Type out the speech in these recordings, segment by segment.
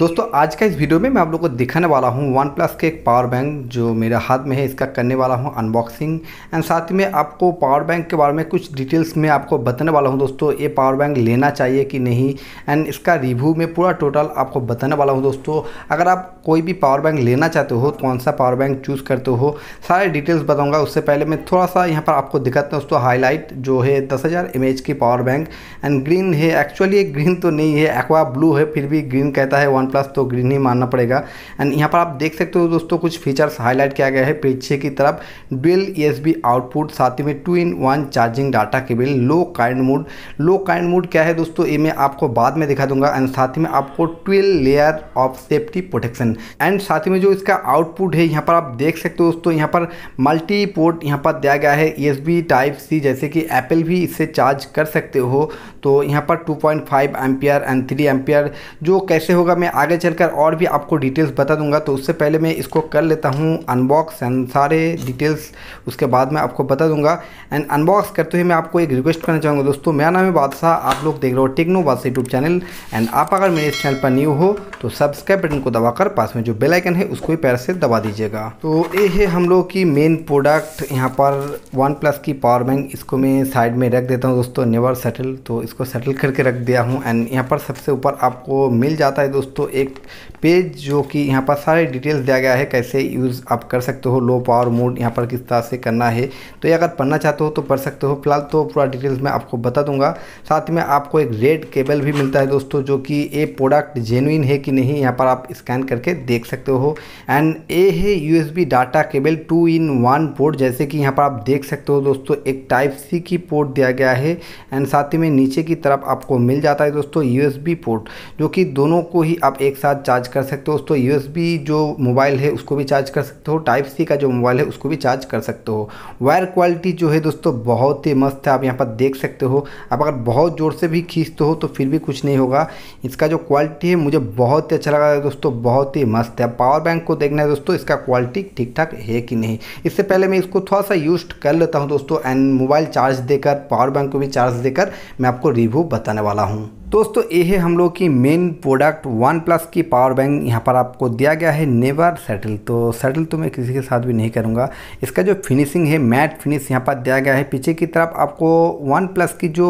दोस्तों आज का इस वीडियो में मैं आप लोगों को दिखाने वाला हूँ वन प्लस के एक पावर बैंक जो मेरे हाथ में है इसका करने वाला हूँ अनबॉक्सिंग एंड साथ ही में आपको पावर बैंक के बारे में कुछ डिटेल्स में आपको बताने वाला हूँ दोस्तों ये पावर बैंक लेना चाहिए कि नहीं एंड इसका रिव्यू में पूरा टोटल आपको बताने वाला हूँ दोस्तों अगर आप कोई भी पावर बैंक लेना चाहते हो कौन सा पावर बैंक चूज़ करते हो सारे डिटेल्स बताऊँगा उससे पहले मैं थोड़ा सा यहाँ पर आपको दिखाता हूँ दोस्तों हाईलाइट जो है दस हज़ार एम एच की पावर बैंक एंड ग्रीन है एक्चुअली ग्रीन तो नहीं है एक्वा ब्लू है फिर भी ग्रीन कहता है वन प्लस तो ग्रीन ही मानना पड़ेगा एंड यहाँ पर आप देख सकते हो दोस्तों कुछ फीचर्स हाईलाइट किया गया है पीछे की तरफ डुअल ई आउटपुट साथ ही में two in one charging data cable low kind mood low kind mood क्या है दोस्तों ये मैं आपको बाद में दिखा दूंगा एंड साथ ही में आपको twelve layer of safety protection and साथ ही में जो इसका आउटपुट है यहाँ पर आप देख सकते हो दोस्तों यहाँ पर मल्टी पोर्ट यहाँ पर दिया गया है ई टाइप सी जैसे कि एप्पल भी इससे चार्ज कर सकते हो तो यहाँ पर two point ampere and three ampere जो कैसे होगा मैं आगे चलकर और भी आपको डिटेल्स बता दूंगा तो उससे पहले मैं इसको कर लेता हूँ अनबॉक्स एंड सारे डिटेल्स उसके बाद मैं आपको बता दूंगा एंड अनबॉक्स करते हुए मैं आपको एक रिक्वेस्ट करना चाहूँगा दोस्तों मेरा नाम है बादशाह आप लोग देख रहे हो टेक्नो बादशाह यूट्यूब चैनल एंड आप अगर मेरे इस चैनल पर न्यू हो तो सब्सक्राइब बटन को दबाकर पास में जो बेलाइकन है उसको भी पैर से दबा दीजिएगा तो ये है हम लोग की मेन प्रोडक्ट यहाँ पर वन प्लस की पावर बैंक इसको मैं साइड में रख देता हूँ दोस्तों नेवर सेटल तो इसको सेटल करके रख दिया हूँ एंड यहाँ पर सबसे ऊपर आपको मिल जाता है दोस्तों एक पेज जो कि यहाँ पर सारे डिटेल्स दिया गया है कैसे यूज़ आप कर सकते हो लो पावर मोड यहाँ पर किस तरह से करना है तो ये अगर पढ़ना चाहते हो तो पढ़ सकते हो फिलहाल तो पूरा डिटेल्स मैं आपको बता दूंगा साथ में आपको एक रेड केबल भी मिलता है दोस्तों जो कि ये प्रोडक्ट जेनुइन है कि नहीं यहाँ पर आप स्कैन करके देख सकते हो एंड ए है U data cable two in one port जैसे कि यहाँ पर आप देख सकते हो दोस्तों एक टाइप सी की पोर्ट दिया गया है एंड साथ ही में नीचे की तरफ आपको मिल जाता है दोस्तों यू पोर्ट जो कि दोनों को ही आप आप एक साथ चार्ज कर सकते हो दोस्तों यू जो मोबाइल है उसको भी चार्ज कर सकते हो टाइप सी का जो मोबाइल है उसको भी चार्ज कर सकते हो वायर क्वालिटी जो है दोस्तों बहुत ही मस्त है आप यहाँ पर देख सकते हो आप अगर बहुत ज़ोर से भी खींचते हो तो फिर भी कुछ नहीं होगा इसका जो क्वालिटी है मुझे बहुत ही अच्छा लगा दोस्तों बहुत ही मस्त है पावर बैंक को देखना है दोस्तों इसका क्वालिटी ठीक ठाक है कि नहीं इससे पहले मैं इसको थोड़ा सा यूज कर लेता हूँ दोस्तों एंड मोबाइल चार्ज देकर पावर बैंक को भी चार्ज देकर मैं आपको रिव्यू बताने वाला हूँ दोस्तों ये है हम लोग की मेन प्रोडक्ट वन प्लस की पावर बैंक यहाँ पर आपको दिया गया है नेवर सेटल तो सेटल तो मैं किसी के साथ भी नहीं करूँगा इसका जो फिनिशिंग है मैट फिनिश यहाँ पर दिया गया है पीछे की तरफ आपको वन प्लस की जो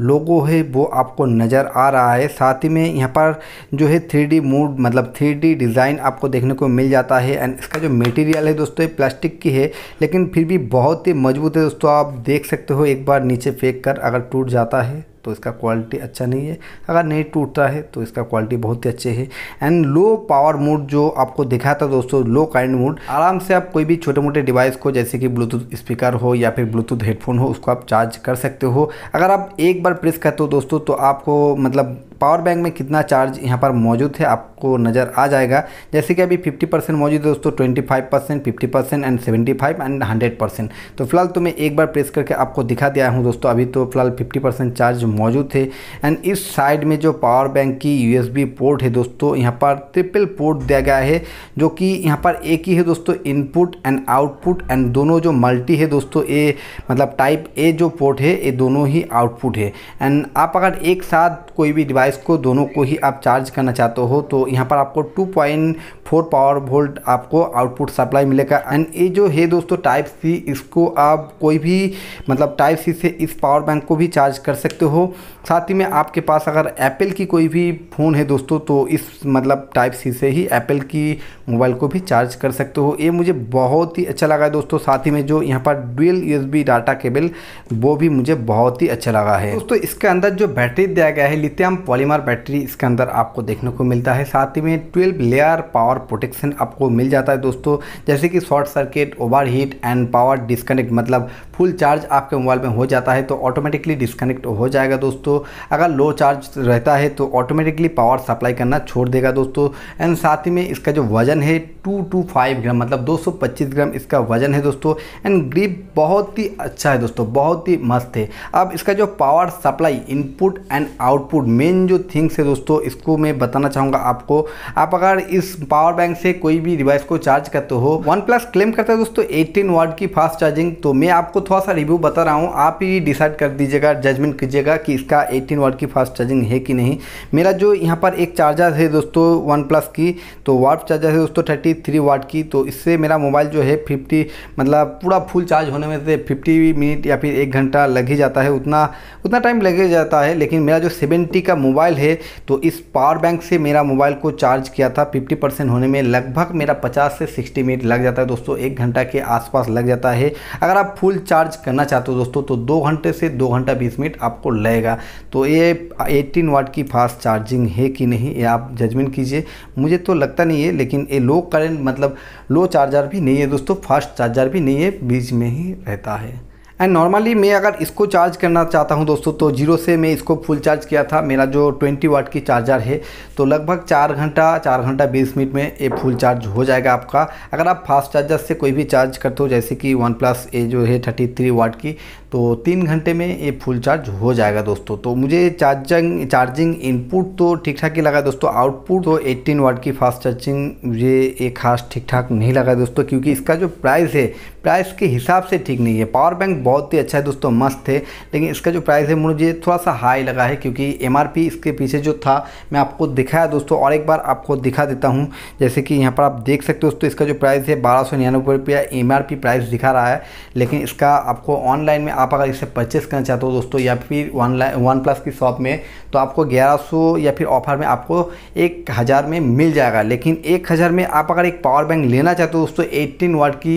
लोगो है वो आपको नज़र आ रहा है साथ ही में यहाँ पर जो है थ्री डी मूड मतलब थ्री डी डिज़ाइन आपको देखने को मिल जाता है एंड इसका जो मटीरियल है दोस्तों प्लास्टिक की है लेकिन फिर भी बहुत ही मजबूत है दोस्तों आप देख सकते हो एक बार नीचे फेंक कर अगर टूट जाता है तो इसका क्वालिटी अच्छा नहीं है अगर नहीं टूटता है तो इसका क्वालिटी बहुत ही अच्छे है एंड लो पावर मोड जो आपको दिखाया था दोस्तों लो काइंड मोड आराम से आप कोई भी छोटे मोटे डिवाइस को जैसे कि ब्लूटूथ स्पीकर हो या फिर ब्लूटूथ हेडफोन हो उसको आप चार्ज कर सकते हो अगर आप एक बार प्रेस करते हो दोस्तों तो आपको मतलब पावर बैंक में कितना चार्ज यहाँ पर मौजूद है आपको नज़र आ जाएगा जैसे कि अभी 50 परसेंट मौजूद है दोस्तों 25 percent fifty percent and 75 and hundred percent तो फिलहाल तो मैं एक बार प्रेस करके आपको दिखा दिया हूँ दोस्तों अभी तो फिलहाल 50 परसेंट चार्ज मौजूद है एंड इस साइड में जो पावर बैंक की यू पोर्ट है दोस्तों यहाँ पर ट्रिपल पोर्ट दिया गया है जो कि यहाँ पर एक ही है दोस्तों इनपुट एंड आउटपुट एंड दोनों जो मल्टी है दोस्तों ए मतलब टाइप ए जो पोर्ट है ये दोनों ही आउटपुट है एंड आप अगर एक साथ कोई भी डिवाइस डिवाइस को दोनों को ही आप चार्ज करना चाहते हो तो यहाँ पर आपको 2.4 पावर वोल्ट आपको आउटपुट सप्लाई मिलेगा एंड ये जो है दोस्तों टाइप सी इसको आप कोई भी मतलब टाइप सी से इस पावर बैंक को भी चार्ज कर सकते हो साथ ही में आपके पास अगर एप्पल की कोई भी फ़ोन है दोस्तों तो इस मतलब टाइप सी से ही एप्पल की मोबाइल को भी चार्ज कर सकते हो ये मुझे बहुत ही अच्छा लगा है दोस्तों साथ ही में जो यहाँ पर डुअल यूएसबी डाटा केबल वो भी मुझे बहुत ही अच्छा लगा है दोस्तों इसके अंदर जो बैटरी दिया गया है लिथियम पॉली पॉलीमर बैटरी इसके अंदर आपको देखने को मिलता है साथ ही में ट्वेल्व लेयर पावर प्रोटेक्शन आपको मिल जाता है दोस्तों जैसे कि short circuit over heat and power disconnect मतलब फुल चार्ज आपके मोबाइल में हो जाता है तो ऑटोमेटिकली डिस्कनेक्ट हो जाएगा दोस्तों अगर लो चार्ज रहता है तो ऑटोमेटिकली पावर सप्लाई करना छोड़ देगा दोस्तों एंड साथ ही में इसका जो वज़न है टू टू फाइव ग्राम मतलब दो सौ पच्चीस ग्राम इसका वज़न है दोस्तों एंड ग्रिप बहुत ही अच्छा है दोस्तों बहुत ही मस्त है अब इसका जो power supply input and output main जो थिंग्स है दोस्तों इसको मैं बताना चाहूँगा आपको आप अगर इस पावर बैंक से कोई भी डिवाइस को चार्ज करते हो वन प्लस क्लेम करता है दोस्तों एटीन वाट की फास्ट चार्जिंग तो मैं आपको थोड़ा सा रिव्यू बता रहा हूँ आप ही डिसाइड कर दीजिएगा जजमेंट कीजिएगा कि इसका एटीन वाट की फास्ट चार्जिंग है कि नहीं मेरा जो यहाँ पर एक चार्जर है दोस्तों वन प्लस की तो वाट चार्जर है दोस्तों थर्टी थ्री वाट की तो इससे मेरा मोबाइल जो है फिफ्टी मतलब पूरा फुल चार्ज होने में से फिफ्टी मिनट या फिर एक घंटा लग ही जाता है उतना उतना टाइम लग ही जाता है लेकिन मेरा जो सेवेंटी का मोबाइल है तो इस पावर बैंक से मेरा मोबाइल को चार्ज किया था 50 परसेंट होने में लगभग मेरा 50 से 60 मिनट लग जाता है दोस्तों एक घंटा के आसपास लग जाता है अगर आप फुल चार्ज करना चाहते हो दोस्तों तो दो घंटे से दो घंटा बीस मिनट आपको लगेगा तो ये एटीन वाट की फास्ट चार्जिंग है कि नहीं ये आप जजमेंट कीजिए मुझे तो लगता नहीं है लेकिन ये लो करेंट मतलब लो चार्जर भी नहीं है दोस्तों फास्ट चार्जर भी नहीं है बीच में ही रहता है एंड नॉर्मली मैं अगर इसको चार्ज करना चाहता हूँ दोस्तों तो जीरो से मैं इसको फुल चार्ज किया था मेरा जो 20 वाट की चार्जर है तो लगभग चार घंटा चार घंटा बीस मिनट में ये फुल चार्ज हो जाएगा आपका अगर आप फास्ट चार्जर से कोई भी चार्ज करते हो जैसे कि वन प्लस ए जो है थर्टी वाट की तो तीन घंटे में ये फुल चार्ज हो जाएगा दोस्तों तो मुझे चार्जिंग चार्जिंग इनपुट तो ठीक ठाक ही लगा दोस्तों आउटपुट तो 18 वाट की फास्ट चार्जिंग मुझे ये खास ठीक ठाक नहीं लगा दोस्तों क्योंकि इसका जो प्राइस है प्राइस के हिसाब से ठीक नहीं है पावर बैंक बहुत ही अच्छा है दोस्तों मस्त है लेकिन इसका जो प्राइस है मुझे थोड़ा सा हाई लगा है क्योंकि एम इसके पीछे जो था मैं आपको दिखाया दोस्तों और एक बार आपको दिखा देता हूँ जैसे कि यहाँ पर आप देख सकते हो दोस्तों इसका जो प्राइस है बारह सौ निन्यानवे रुपया एम प्राइस दिखा रहा है लेकिन इसका आपको ऑनलाइन में आप अगर इसे परचेस करना चाहते हो दोस्तों या फिर वन वन प्लस की शॉप में तो आपको 1100 या फिर ऑफर में आपको एक हज़ार में मिल जाएगा लेकिन एक हज़ार में आप अगर एक पावर बैंक लेना चाहते हो दोस्तों एट्टीन वाट की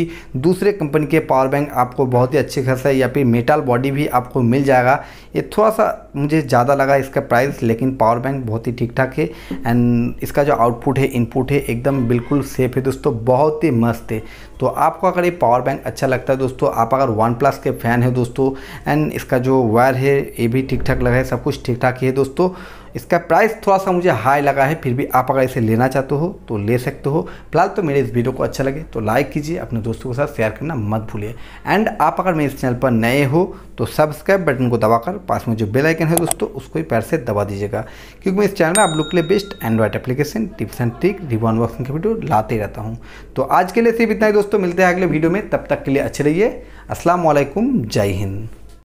दूसरे कंपनी के पावर बैंक आपको बहुत ही अच्छे खासा या फिर मेटल बॉडी भी आपको मिल जाएगा ये थोड़ा सा मुझे ज़्यादा लगा इसका प्राइस लेकिन पावर बैंक बहुत ही ठीक ठाक है एंड इसका जो आउटपुट है इनपुट है एकदम बिल्कुल सेफ है दोस्तों बहुत ही मस्त है तो आपको अगर ये पावर बैंक अच्छा लगता है दोस्तों आप अगर वन प्लस के फ़ैन है दोस्तों दोस्तों एंड इसका जो वायर है ये भी ठीक ठाक लगा है सब कुछ ठीक ठाक ही है दोस्तों इसका प्राइस थोड़ा सा मुझे हाई लगा है फिर भी आप अगर इसे लेना चाहते हो तो ले सकते हो फिलहाल तो मेरे इस वीडियो को अच्छा लगे तो लाइक कीजिए अपने दोस्तों के साथ शेयर करना मत भूलिए एंड आप अगर मेरे इस चैनल पर नए हो तो सब्सक्राइब बटन को दबाकर पास में जो बेलाइकन है दोस्तों उसको ही पैर से दबा दीजिएगा क्योंकि मैं इस चैनल में आप लोग के लिए best android application tips and trick रिवॉन अनबॉक्सिंग के वीडियो लाते रहता हूँ तो आज के लिए सिर्फ इतना ही दोस्तों मिलते हैं अगले वीडियो में तब तक के लिए अच्छे रहिए असलम जय हिंद